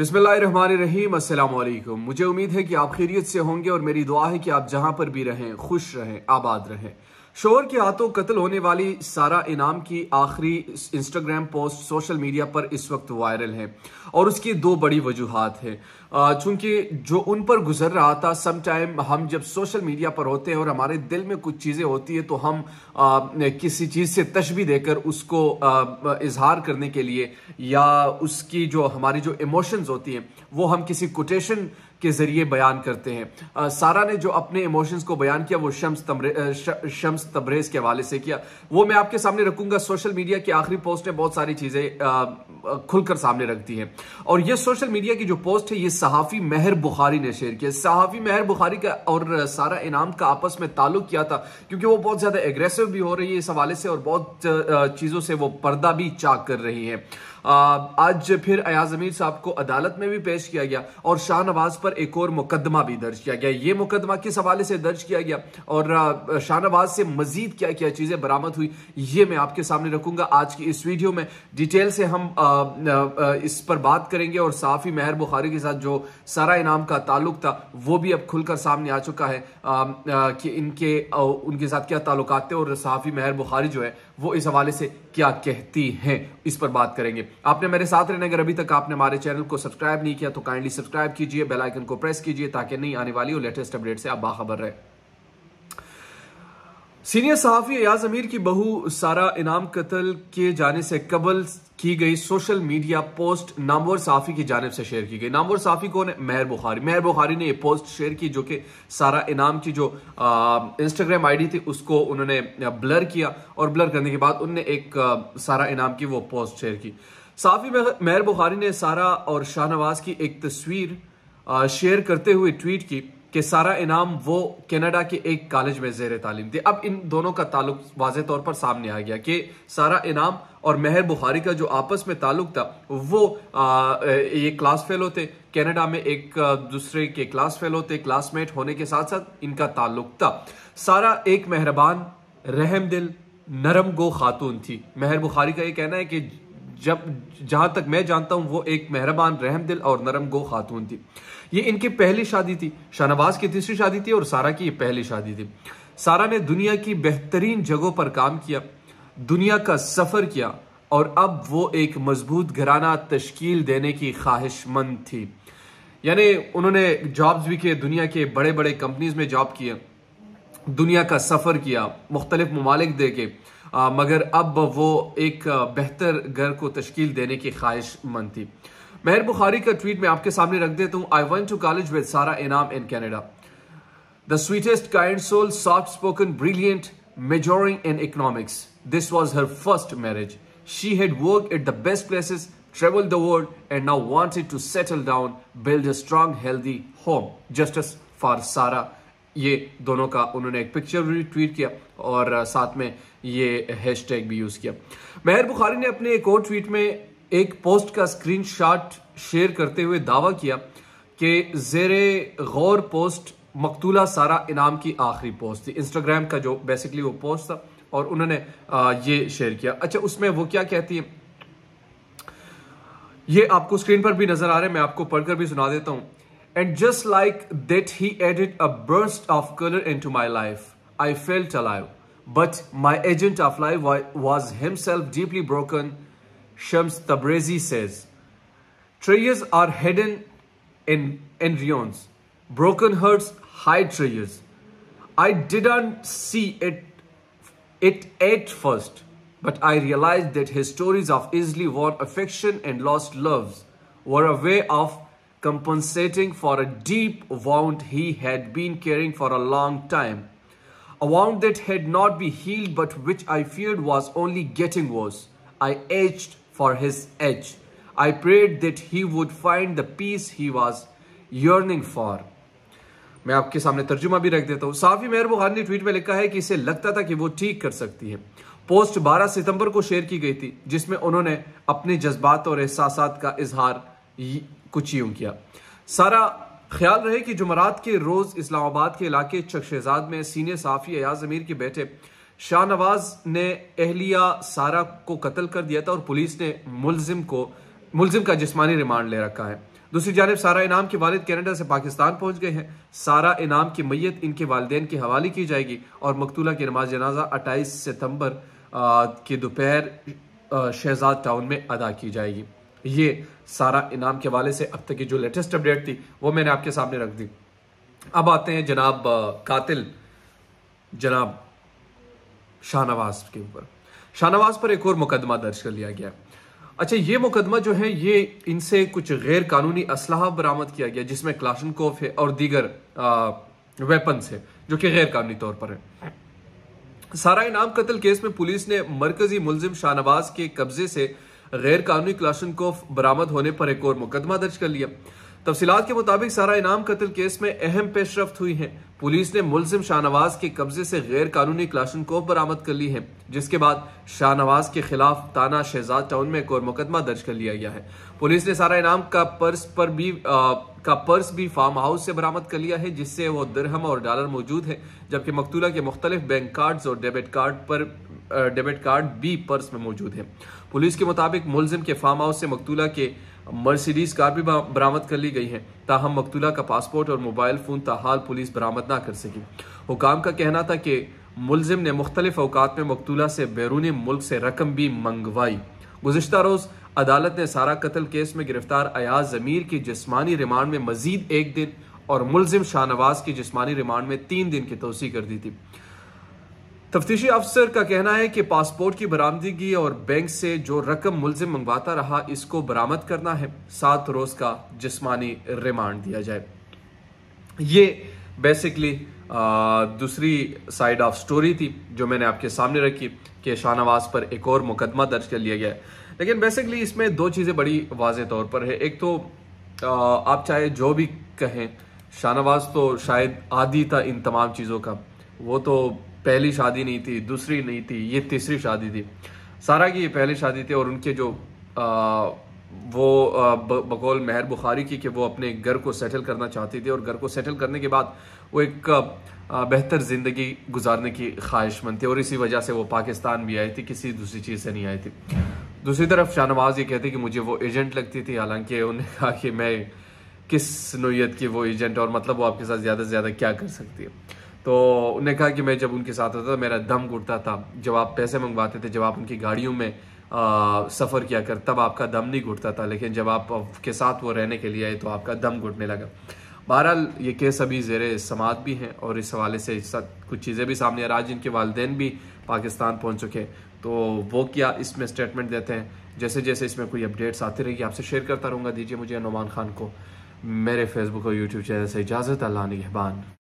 बिसमीम असलकुम मुझे उम्मीद है कि आप खैरियत से होंगे और मेरी दुआ है कि आप जहां पर भी रहें खुश रहें आबाद रहें शोहर के हाथों कत्ल होने वाली सारा इनाम की आखिरी इंस्टाग्राम पोस्ट सोशल मीडिया पर इस वक्त वायरल है और उसकी दो बड़ी वजूहत है चूंकि जो उन पर गुजर रहा था सम टाइम हम जब सोशल मीडिया पर होते हैं और हमारे दिल में कुछ चीज़ें होती है तो हम आ, किसी चीज़ से तशबी देकर उसको इजहार करने के लिए या उसकी जो हमारी जो इमोशंस होती हैं वो हम किसी कोटेशन के जरिए बयान करते हैं सारा ने जो अपने इमोशंस को बयान किया वो शम्स तबरे शम्स तबरेज के हवाले से किया वो मैं आपके सामने रखूंगा सोशल मीडिया की आखिरी पोस्ट ने बहुत सारी चीज़ें खुलकर सामने रख दी और ये सोशल मीडिया की जो पोस्ट है ये सहाफ़ी मेहर बुखारी ने शेयर किया सहाफ़ी मेहर बुखारी का और सारा इनाम का आपस में ताल्लुक किया था क्योंकि वो बहुत ज़्यादा एग्रेसिव भी हो रही है इस हवाले से और बहुत चीज़ों से वो पर्दा भी चाक कर रही है आज फिर अयाज अमीर साहब को अदालत में भी पेश किया गया और शाहनवाज पर एक और मुकदमा भी दर्ज किया गया ये मुकदमा किस हवाले से दर्ज किया गया और शाहनवाज से मजीद क्या क्या चीजें बरामद हुई ये मैं आपके सामने रखूंगा आज की इस वीडियो में डिटेल से हम आ, आ, इस पर बात करेंगे और साफी मेहर बुखारी के साथ जो सारा इनाम का ताल्लुक था वो भी अब खुलकर सामने आ चुका है आ, कि इनके उनके साथ क्या ताल्लुक थे और साफी मेहर बुखारी जो है वो इस हवाले से क्या कहती हैं इस पर बात करेंगे आपने मेरे साथ रहने अगर अभी तक आपने हमारे चैनल को सब्सक्राइब नहीं किया तो काइंडली सब्सक्राइब कीजिए बेलाइकन को प्रेस कीजिए ताकि नई आने वाली और लेटेस्ट अपडेट से आप बाखबर रहे सीनियर सहाफ़ी अयाज अमीर की बहू सारा इनाम कत्ल किए जाने से कबल की गई सोशल मीडिया पोस्ट नामवर साफ़ी की जानब से शेयर की गई नामवर साफ़ी कौन है मेहर बुखारी मेहर बुखारी ने ये पोस्ट शेयर की जो कि सारा इनाम की जो इंस्टाग्राम आईडी थी उसको उन्होंने ब्लर किया और ब्लर करने के बाद उनने एक आ, सारा इनाम की वो पोस्ट शेयर की साफ़ी मेहर बुखारी ने सारा और शाहनवाज की एक तस्वीर शेयर करते हुए ट्वीट की कि सारा इनाम वो कनाडा के एक कॉलेज में जेर तालीम थी अब इन दोनों का ताल्लुक वाज तौर पर सामने आ गया कि सारा इनाम और मेहर बुखारी का जो आपस में ताल्लुक था वो आ, ये क्लास फेलो थे कनाडा में एक दूसरे के क्लास फेलो थे क्लासमेट होने के साथ साथ इनका ताल्लुक था सारा एक मेहरबान रहम दिल नरम गो खातून थी मेहर बुखारी का ये कहना है कि जब जहां तक मैं जानता हूं वो एक मेहरबान रहम दिल और नरम गो खातून थी ये इनकी पहली शादी थी शाहनवाज की तीसरी शादी थी और सारा की ये पहली शादी थी सारा ने दुनिया की बेहतरीन जगहों पर काम किया दुनिया का सफ़र किया और अब वो एक मजबूत घराना तश्कील देने की ख्वाहिशमंद थी यानी उन्होंने जॉब्स भी किए दुनिया के बड़े बड़े कंपनीज में जॉब किए दुनिया का सफ़र किया मुख्तलिफ ममालिक देखे आ, मगर अब वो एक बेहतर घर को तश्कील देने की मंद थी मेहर बुखारी का ट्वीट मैं आपके सामने रख देता हूँ I went to college with Sara Inam in Canada the sweetest kind soul soft spoken brilliant majoring in economics this was her first marriage she had work at the best places travel the world and now wanted to settle down build a strong healthy home justice for Sara ये दोनों का उन्होंने एक picture भी tweet किया और साथ में ये हैशटैग भी यूज़ किया मेहर बुखारी ने अपने एक और ट्वीट में एक पोस्ट का स्क्रीनशॉट शेयर करते हुए दावा किया कि जेर गौर पोस्ट मकतूला सारा इनाम की आखिरी पोस्ट थी इंस्टाग्राम का जो बेसिकली वो पोस्ट था और उन्होंने ये शेयर किया अच्छा उसमें वो क्या कहती है ये आपको स्क्रीन पर भी नजर आ रहा है मैं आपको पढ़कर भी सुना देता हूं And just like that, he added a burst of color into my life. I felt alive. But my agent of life was himself deeply broken, Shams Tabrezi says. Treasures are hidden in environs, broken hearts hide treasures. I didn't see it, it at first, but I realized that his stories of easily won affection and lost loves were a way of compensating for a deep wound he had been carrying for a long time. A wound that had not been healed but which I feared was only getting worse. I aged for his edge. I prayed that he would find the peace he was yearning for. मैं आपके सामने तर्जुमा भी रख देता हूं साफी मेहर बुखार ने ट्वीट में लिखा है कि इसे लगता था कि वो ठीक कर सकती है पोस्ट 12 सितंबर को शेयर की गई थी जिसमें उन्होंने अपने जज्बात और एहसास का इजहार कुछ यूं किया सारा ख्याल रहे कि जुमरात के रोज़ इस्लामाबाद के इलाके शहजाद में सीनियर साफ़ी अयाज अमीर के बेटे शाहनवाज ने अहलिया सारा को कत्ल कर दिया था और पुलिस ने मुलजिम को मुलजिम का जिसमानी रिमांड ले रखा है दूसरी जानब सारा इनाम के वालिद कैनेडा से पाकिस्तान पहुंच गए हैं सारा इनाम की मैयत इनके वालदेन के हवाले की जाएगी और मकतूला की नमाज जनाजा अट्ठाईस सितम्बर की दोपहर शहजाद टाउन में अदा की जाएगी ये सारा इनाम के हवाले से अब तक की जो लेटेस्ट अपडेट थी वो मैंने आपके सामने रख दी अब आते हैं जनाब कातिल जनाब शाहनवाज के ऊपर शाहनवाज पर एक और मुकदमा दर्ज कर लिया गया अच्छा ये मुकदमा जो है ये इनसे कुछ गैर कानूनी असलाह बरामद किया गया जिसमें क्लाशनकोफ है और दीगर वेपन है जो कि गैर कानूनी तौर पर है सारा इनाम कत्ल केस में पुलिस ने मरकजी मुलजिम शाहनवाज के कब्जे से गैर कानूनी क्लाशन को बरामद होने पर एक और मुकदमा दर्ज कर लिया तफसीत के मुताबिक सारा इनाम कत्ल केस में अहम पेशरफ हुई है पुलिस ने मुलिम शाहनवाज के कब्जे से गैर कानूनी क्लाशन को बरामद कर ली है जिसके बाद शाहनवाज के खिलाफ ताना शहजाद टाउन में एक और मुकदमा दर्ज कर लिया गया है पुलिस ने सारा इनाम का पर्स पर भी आ, का पर्स भी फार्म हाउस से बरामद कर लिया है जिससे वो दरहम और डॉलर मौजूद है जबकि मकतूला के मुख्तलिफ बैंक कार्ड और डेबिट कार्ड पर डेबिट कार्ड भी पर्स में मौजूद है पुलिस के मुताबिक मुलजिम के फार्म हाउस से मकतूला के मर्सिडीज कार भी बरामद कर ली गई है ताहम मकतूला का पासपोर्ट और मोबाइल फ़ोन ताहाल पुलिस बरामद ना कर सकी हुकाम का कहना था कि मुलजिम ने मुख्तलिफ अवकात में मकतूला से बैरूनी मुल्क से रकम भी मंगवाई गुजशत रोज़ अदालत ने सारा कत्ल केस में गिरफ्तार अयाज जमीर की जिसमानी रिमांड में मजीद एक दिन और मुलजिम शाहनवाज की जिसमानी रिमांड में तीन दिन की तोसी कर दी थी तफ्तीशी अफसर का कहना है कि पासपोर्ट की बरामदगी और बैंक से जो रकम मुलजिम मंगवाता रहा इसको बरामद करना है सात रोज का जिसमानी रिमांड दिया जाए ये बेसिकली दूसरी साइड ऑफ स्टोरी थी जो मैंने आपके सामने रखी कि शाहनवाज पर एक और मुकदमा दर्ज कर लिया गया है लेकिन बेसिकली इसमें दो चीज़ें बड़ी वाज तौर पर है एक तो आप चाहे जो भी कहें शाहनवाज तो शायद आदि था इन तमाम चीज़ों का वो तो पहली शादी नहीं थी दूसरी नहीं थी ये तीसरी शादी थी सारा की ये पहली शादी थी और उनके जो आ, वो बकौल मेहर बुखारी की कि वो अपने घर को सेटल करना चाहती थी और घर को सेटल करने के बाद वो एक बेहतर ज़िंदगी गुजारने की ख्वाहिशमंद थी और इसी वजह से वो पाकिस्तान भी आई थी किसी दूसरी चीज़ से नहीं आई थी दूसरी तरफ शाहनवाज ये कहती कि मुझे वो एजेंट लगती थी हालांकि उन्होंने कहा कि मैं किस नोयत की वो एजेंट और मतलब वो आपके साथ ज़्यादा से ज़्यादा क्या कर सकती है तो उन्होंने कहा कि मैं जब उनके साथ होता था मेरा दम घुटता था जब आप पैसे मंगवाते थे जब आप उनकी गाड़ियों में सफ़र किया कर तब आपका दम नहीं घुटता था लेकिन जब आप के साथ वो रहने के लिए आए तो आपका दम घुटने लगा बहरहाल ये केस अभी जेर समात भी हैं और इस हवाले से कुछ चीज़ें भी सामने आ रहा है जिनके वालदे भी पाकिस्तान पहुँच चुके हैं तो वो क्या इसमें स्टेटमेंट देते हैं जैसे जैसे इसमें कोई अपडेट्स आती रहेगी आपसे शेयर करता रहूँगा दीजिए मुझे नुमान खान को मेरे फेसबुक और यूट्यूब चैनल से इजाज़त अल्लाह नेहबान